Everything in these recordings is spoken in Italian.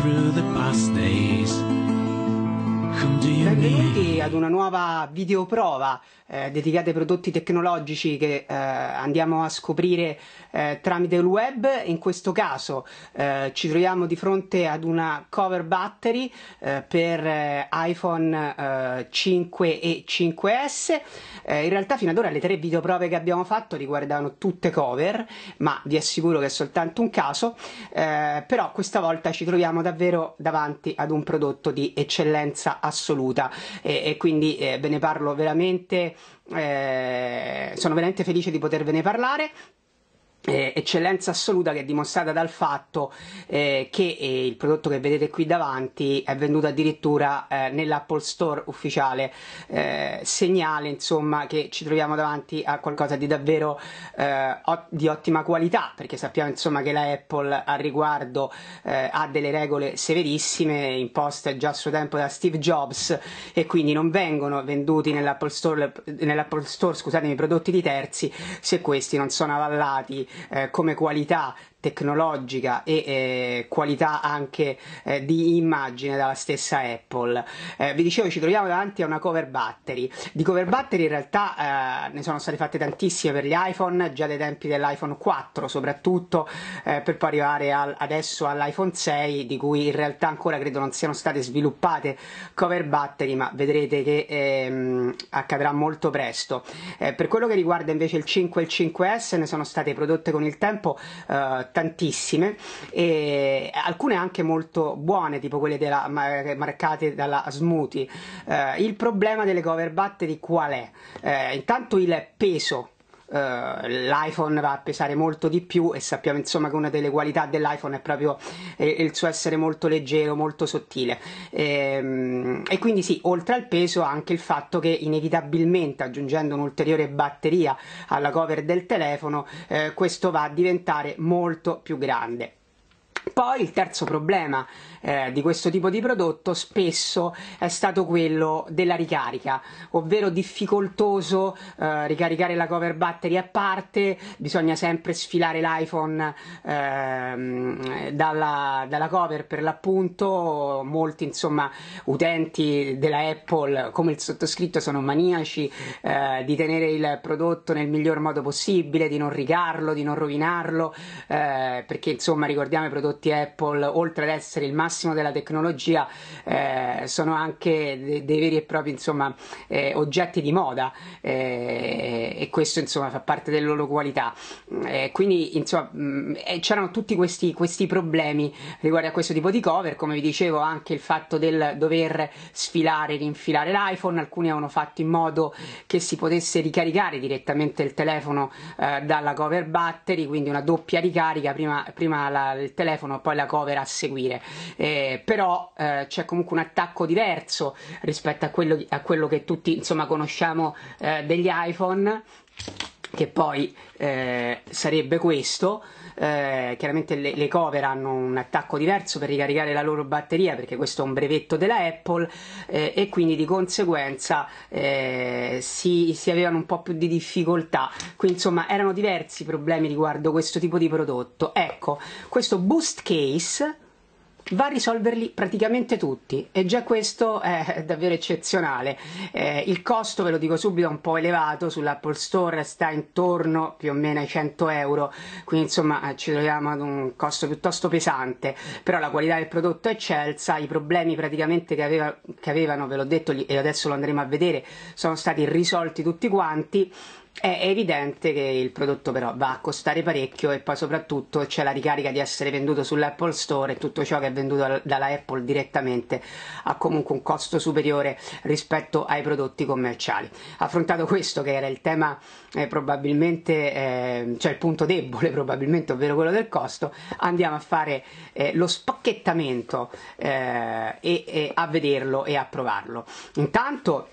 through the past days Benvenuti ad una nuova videoprova eh, dedicata ai prodotti tecnologici che eh, andiamo a scoprire eh, tramite il web. In questo caso eh, ci troviamo di fronte ad una cover battery eh, per eh, iPhone 5 e 5S. in realtà fino ad ora le tre videoprove che abbiamo fatto riguardavano tutte cover, ma vi assicuro che è soltanto un caso. Eh, però questa volta ci troviamo davvero davanti ad un prodotto di eccellenza assoluta assoluta e, e quindi eh, ve ne parlo veramente, eh, sono veramente felice di potervene parlare eh, eccellenza assoluta che è dimostrata dal fatto eh, che eh, il prodotto che vedete qui davanti è venduto addirittura eh, nell'Apple Store ufficiale eh, segnale insomma che ci troviamo davanti a qualcosa di davvero eh, di ottima qualità perché sappiamo insomma che la Apple al riguardo ha delle regole severissime imposte già a suo tempo da Steve Jobs e quindi non vengono venduti nell'Apple Store, nell'Apple Store scusatemi, prodotti di terzi se questi non sono avallati eh, come qualità tecnologica e eh, qualità anche eh, di immagine dalla stessa Apple. Eh, vi dicevo, ci troviamo davanti a una cover battery. Di cover battery in realtà eh, ne sono state fatte tantissime per gli iPhone, già dai tempi dell'iPhone 4, soprattutto eh, per poi arrivare al, adesso all'iPhone 6, di cui in realtà ancora credo non siano state sviluppate cover battery, ma vedrete che ehm, accadrà molto presto. Eh, per quello che riguarda invece il 5 e il 5S, ne sono state prodotte con il tempo tantissime, e alcune anche molto buone, tipo quelle della, marcate dalla Smoothie. Eh, il problema delle cover battery qual è? Eh, intanto il peso eh, l'iPhone va a pesare molto di più e sappiamo insomma che una delle qualità dell'iPhone è proprio il suo essere molto leggero, molto sottile e, ehm, e quindi sì, oltre al peso anche il fatto che inevitabilmente aggiungendo un'ulteriore batteria alla cover del telefono eh, questo va a diventare molto più grande. Poi il terzo problema eh, di questo tipo di prodotto spesso è stato quello della ricarica, ovvero difficoltoso eh, ricaricare la cover battery a parte, bisogna sempre sfilare l'iPhone eh, dalla, dalla, cover per l'appunto, molti insomma, utenti della Apple come il sottoscritto sono maniaci eh, di tenere il prodotto nel miglior modo possibile, di non ricarlo, di non rovinarlo, eh, perché insomma ricordiamo i prodotti Apple oltre ad essere il massimo massimo della tecnologia eh, sono anche de- dei veri e propri insomma, eh, oggetti di moda eh, e questo insomma, fa parte delle loro qualità. Eh, quindi insomma, mh, mm, eh, c'erano tutti questi, questi, problemi riguardo a questo tipo di cover, come vi dicevo anche il fatto del dover sfilare e rinfilare l'iPhone, alcuni avevano fatto in modo che si potesse ricaricare direttamente il telefono eh, dalla cover battery, quindi una doppia ricarica prima, prima la, il telefono e poi la cover a seguire eh, però eh, c'è comunque un attacco diverso rispetto a quello, a quello che tutti insomma, conosciamo eh, degli iPhone che poi eh, sarebbe questo. Eh, chiaramente le, le, cover hanno un attacco diverso per ricaricare la loro batteria perché questo è un brevetto della Apple eh, e quindi di conseguenza eh, si, si, avevano un po' più di difficoltà. Quindi insomma erano diversi i problemi riguardo questo tipo di prodotto. Ecco, questo boost case va a risolverli praticamente tutti e già questo è davvero eccezionale. Eh, il costo, ve lo dico subito, è un po' elevato, sull'Apple Store sta intorno più o meno ai 100 euro, quindi insomma eh, ci troviamo ad un costo piuttosto pesante, però la qualità del prodotto è eccelsa, i problemi praticamente che, aveva, che avevano, ve l'ho detto e adesso lo andremo a vedere, sono stati risolti tutti quanti è evidente che il prodotto però va a costare parecchio e poi soprattutto c'è la ricarica di essere venduto sull'Apple Store e tutto ciò che è venduto dalla Apple direttamente ha comunque un costo superiore rispetto ai prodotti commerciali. Affrontato questo che era il tema eh, probabilmente, eh, cioè il punto debole probabilmente, ovvero quello del costo, andiamo a fare eh, lo spacchettamento eh, e, e a vederlo e a provarlo. Intanto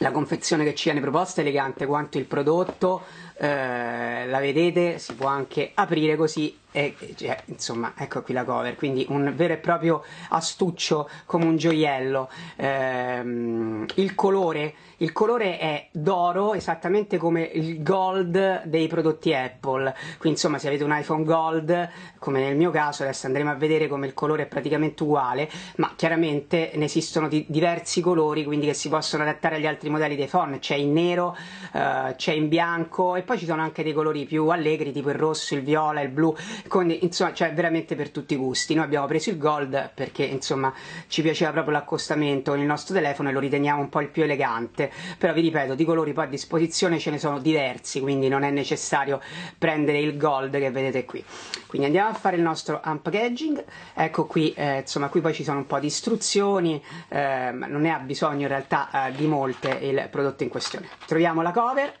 la confezione che ci viene proposta è elegante quanto il prodotto eh, la vedete, si può anche aprire così e cioè, insomma, ecco qui la cover, quindi un vero e proprio astuccio come un gioiello. Ehm, il, colore, il colore è d'oro, esattamente come il gold dei prodotti Apple. Quindi insomma, se avete un iPhone gold, come nel mio caso, adesso andremo a vedere come il colore è praticamente uguale, ma chiaramente ne esistono di diversi colori, quindi che si possono adattare agli altri modelli dei phone, c'è in nero, eh, c'è in bianco e poi ci sono anche dei colori più allegri, tipo il rosso, il viola, il blu, quindi insomma, cioè veramente per tutti i gusti. Noi abbiamo preso il gold perché insomma ci piaceva proprio l'accostamento con il nostro telefono e lo riteniamo un po' il più elegante. Però vi ripeto, di colori poi a disposizione ce ne sono diversi, quindi non è necessario prendere il gold che vedete qui. Quindi andiamo a fare il nostro unpackaging. Ecco qui, eh, insomma, qui poi ci sono un po' di istruzioni, eh, non ne ha bisogno in realtà eh, di molte il prodotto in questione. Troviamo la cover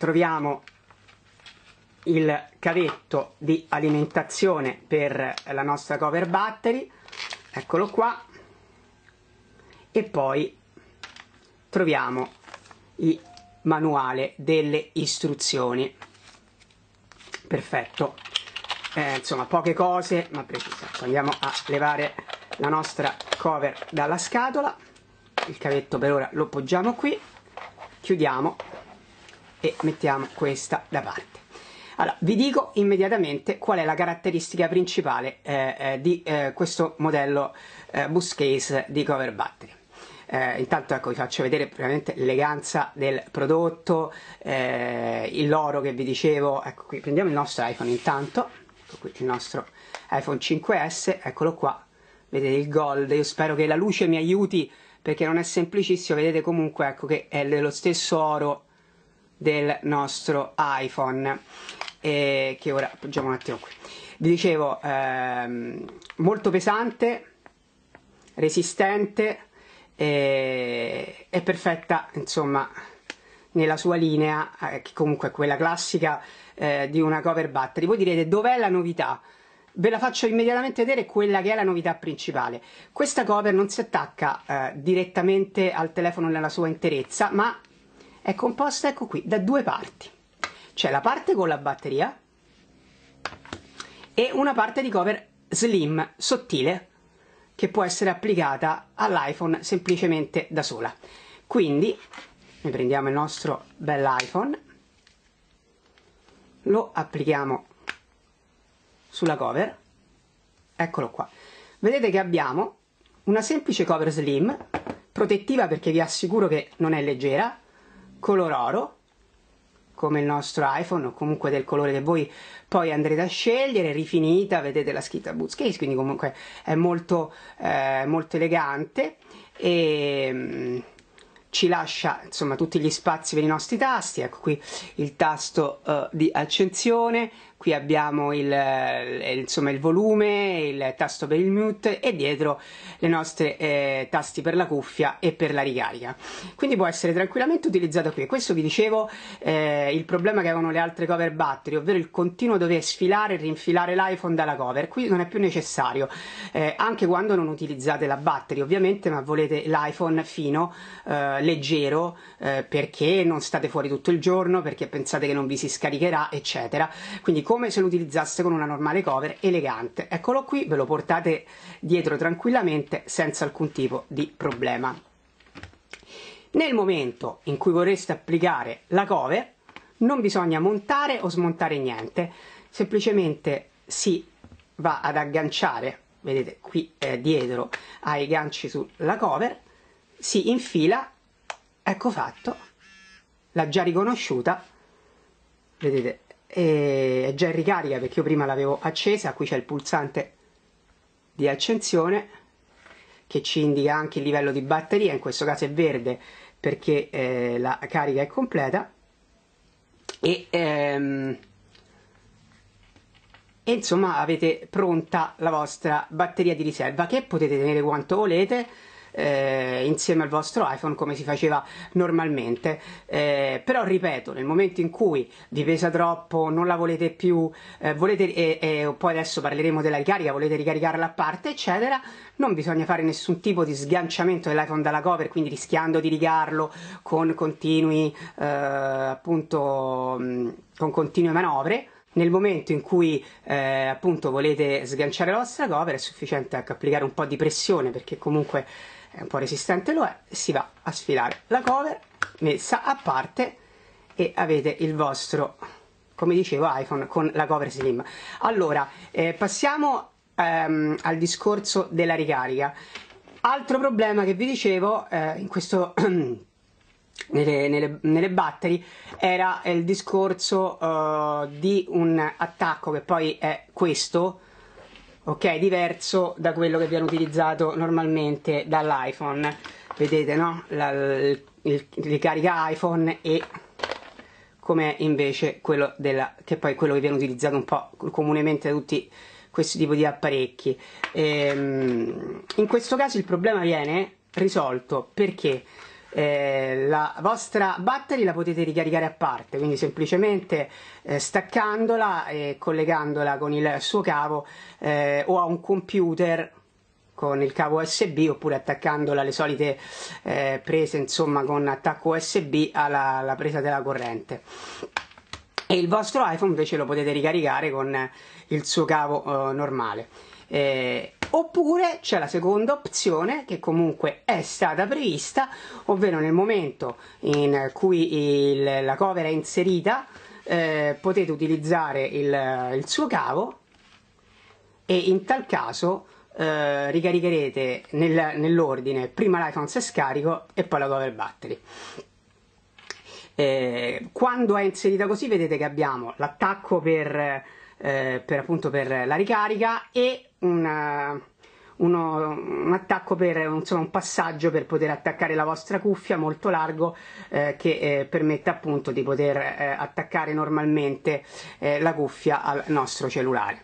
troviamo il cavetto di alimentazione per la nostra cover battery eccolo qua e poi troviamo il manuale delle istruzioni perfetto eh, insomma poche cose ma precisa andiamo a levare la nostra cover dalla scatola il cavetto per ora lo poggiamo qui chiudiamo e mettiamo questa da parte. Allora, vi dico immediatamente qual è la caratteristica principale eh, eh di eh, questo modello eh, bus case di cover battery. Eh, intanto ecco, vi faccio vedere praticamente l'eleganza del prodotto, eh, l'oro che vi dicevo, ecco qui prendiamo il nostro iPhone intanto, ecco qui il nostro iPhone 5S, eccolo qua, vedete il gold, io spero che la luce mi aiuti perché non è semplicissimo, vedete comunque ecco, che è dello stesso oro del nostro iPhone e che ora appoggiamo un attimo qui vi dicevo ehm, molto pesante resistente eh, è perfetta insomma nella sua linea eh, che comunque è quella classica eh, di una cover battery voi direte dov'è la novità ve la faccio immediatamente vedere quella che è la novità principale. Questa cover non si attacca eh, direttamente al telefono nella sua interezza, ma è composta, ecco qui, da due parti. C'è la parte con la batteria e una parte di cover slim, sottile, che può essere applicata all'iPhone semplicemente da sola. Quindi, ne prendiamo il nostro bell'iPhone, lo applichiamo sulla cover, eccolo qua. Vedete che abbiamo una semplice cover slim, protettiva perché vi assicuro che non è leggera, color oro come il nostro iPhone o comunque del colore che voi poi andrete a scegliere, rifinita, vedete la scritta Boots Case, quindi comunque è molto, eh, molto elegante e mm, ci lascia insomma tutti gli spazi per i nostri tasti, ecco qui il tasto eh, di accensione, qui abbiamo il, eh, insomma, il volume, il tasto per il mute e dietro le nostre eh, tasti per la cuffia e per la ricarica. Quindi può essere tranquillamente utilizzato qui. Questo vi dicevo eh, il problema che avevano le altre cover battery, ovvero il continuo dover sfilare e rinfilare l'iPhone dalla cover. Qui non è più necessario, eh, anche quando non utilizzate la battery ovviamente, ma volete l'iPhone fino, eh, leggero, eh, perché non state fuori tutto il giorno, perché pensate che non vi si scaricherà, eccetera. Quindi come se lo utilizzasse con una normale cover elegante. Eccolo qui, ve lo portate dietro tranquillamente senza alcun tipo di problema. Nel momento in cui vorreste applicare la cover, non bisogna montare o smontare niente, semplicemente si va ad agganciare, vedete qui eh, dietro ai ganci sulla cover, si infila, ecco fatto, l'ha già riconosciuta, vedete e è già in ricarica perché io prima l'avevo accesa, qui c'è il pulsante di accensione che ci indica anche il livello di batteria, in questo caso è verde perché eh, la carica è completa e, ehm, e insomma avete pronta la vostra batteria di riserva che potete tenere quanto volete eh, insieme al vostro iPhone come si faceva normalmente. Eh, però ripeto, nel momento in cui vi pesa troppo, non la volete più, eh, volete, e, e, poi adesso parleremo della ricarica, volete ricaricarla a parte, eccetera, non bisogna fare nessun tipo di sganciamento dell'iPhone dalla cover, quindi rischiando di rigarlo con continui, eh, appunto, mm, con continue manovre. Nel momento in cui eh, appunto volete sganciare la vostra cover è sufficiente anche ecco, applicare un po' di pressione perché comunque un po' resistente lo è, si va a sfilare la cover messa a parte e avete il vostro, come dicevo, iPhone con la cover slim. Allora, eh, passiamo ehm, al discorso della ricarica. Altro problema che vi dicevo eh, in questo... Nelle, nelle, nelle, battery era il discorso uh, di un attacco che poi è questo ok? Diverso da quello che viene utilizzato normalmente dall'iPhone. Vedete, no? La, il, il, ricarica iPhone e come invece quello della, che poi quello che viene utilizzato un po' comunemente da tutti questi tipi di apparecchi. Ehm, in questo caso il problema viene risolto perché eh, la vostra battery la potete ricaricare a parte, quindi semplicemente eh, staccandola e collegandola con il suo cavo eh, o a un computer con il cavo USB oppure attaccandola alle solite eh, prese insomma con attacco USB alla presa della corrente e il vostro iPhone invece lo potete ricaricare con il suo cavo eh, normale eh, oppure c'è la seconda opzione che comunque è stata prevista, ovvero nel momento in cui il, la cover è inserita eh, potete utilizzare il, il, suo cavo e in tal caso eh, ricaricherete nel, nell'ordine prima l'iPhone se scarico e poi la cover battery. Eh, quando è inserita così vedete che abbiamo l'attacco per eh, per appunto per la ricarica e una, eh, uno, un attacco per insomma, un passaggio per poter attaccare la vostra cuffia molto largo eh, che eh, permetta appunto di poter eh, attaccare normalmente eh, la cuffia al nostro cellulare.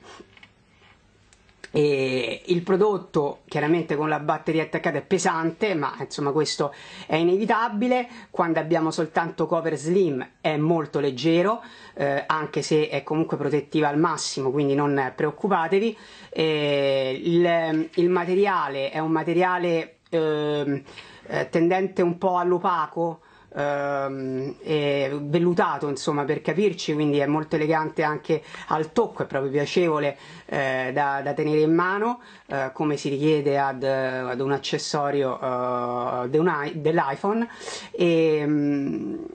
E il prodotto chiaramente con la batteria attaccata è pesante, ma insomma questo è inevitabile. Quando abbiamo soltanto cover slim è molto leggero, eh, anche se è comunque protettiva al massimo, quindi non preoccupatevi. Eh, il, il, materiale è un materiale ehm, eh, tendente un po' all'opaco Ehm, e vellutato insomma per capirci, quindi è molto elegante anche al tocco, è proprio piacevole eh, da, da, tenere in mano eh, come si richiede ad, ad un accessorio eh, de un, dell'iPhone. E, ehm,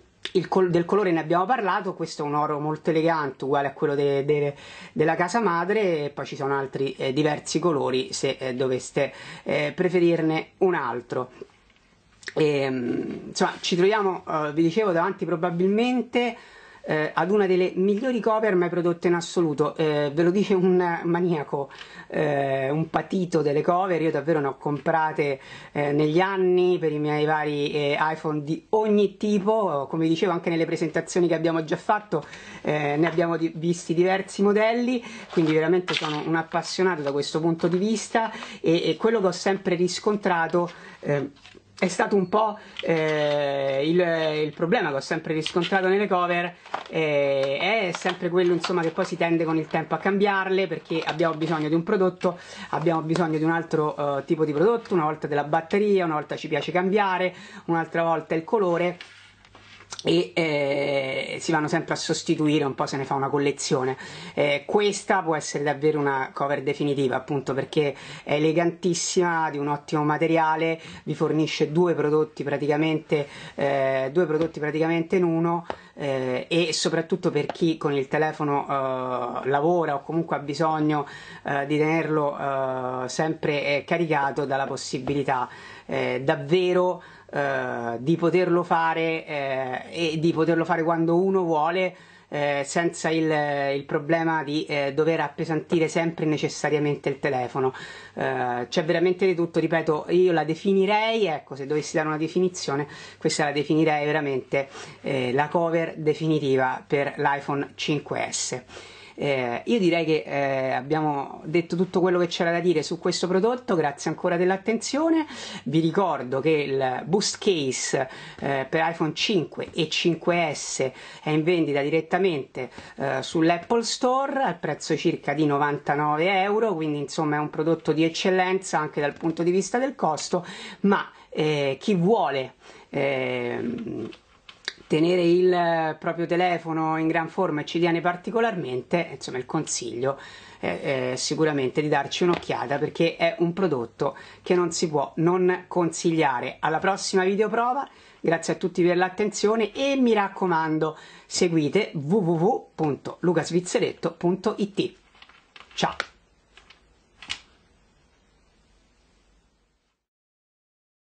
Col- del colore ne abbiamo parlato, questo è un oro molto elegante, uguale a quello de- de- della casa madre, e poi ci sono altri eh, diversi colori se eh, doveste eh, preferirne un altro. E, ehm, insomma, ci troviamo, eh, vi dicevo, davanti probabilmente eh, ad una delle migliori cover mai prodotte in assoluto. Eh, ve lo dice un maniaco, eh, un patito delle cover. Io davvero ne ho comprate eh, negli anni per i miei vari eh, iPhone di ogni tipo. Come dicevo, anche nelle presentazioni che abbiamo già fatto, ne abbiamo di- visti diversi modelli. Quindi, veramente sono un appassionato da questo punto di vista. E, e quello che ho sempre riscontrato è stato un po' eh, il, il, problema che ho sempre riscontrato nelle cover, eh, è sempre quello insomma, che poi si tende con il tempo a cambiarle perché abbiamo bisogno di un prodotto, abbiamo bisogno di un altro eh, tipo di prodotto, una volta della batteria, una volta ci piace cambiare, un'altra volta il colore e eh, si vanno sempre a sostituire, un po' se ne fa una collezione. Eh, questa può essere davvero una cover definitiva, appunto perché è elegantissima, di un ottimo materiale, vi fornisce due prodotti praticamente, eh, due prodotti praticamente in uno eh, e soprattutto per chi con il telefono eh, lavora o comunque ha bisogno eh, di tenerlo sempre caricato dà la possibilità eh, davvero eh, di poterlo fare eh, e di poterlo fare quando uno vuole eh, senza il, il, problema di eh, dover appesantire sempre necessariamente il telefono. Eh, c'è veramente di tutto, ripeto, io la definirei, ecco, se dovessi dare una definizione, questa la definirei veramente la cover definitiva per l'iPhone 5S. Eh, io direi che eh, abbiamo detto tutto quello che c'era da dire su questo prodotto, grazie ancora dell'attenzione. Vi ricordo che il Boost Case eh, per iPhone 5 e 5S è in vendita direttamente eh, sull'Apple Store al prezzo circa di 99 euro, quindi insomma è un prodotto di eccellenza anche dal punto di vista del costo, ma eh, chi vuole ehm, tenere il eh, proprio telefono in gran forma e ci tiene particolarmente, insomma il consiglio è, eh, è eh, sicuramente di darci un'occhiata perché è un prodotto che non si può non consigliare. Alla prossima videoprova, grazie a tutti per l'attenzione e mi raccomando seguite www.lucasvizzeretto.it. Ciao!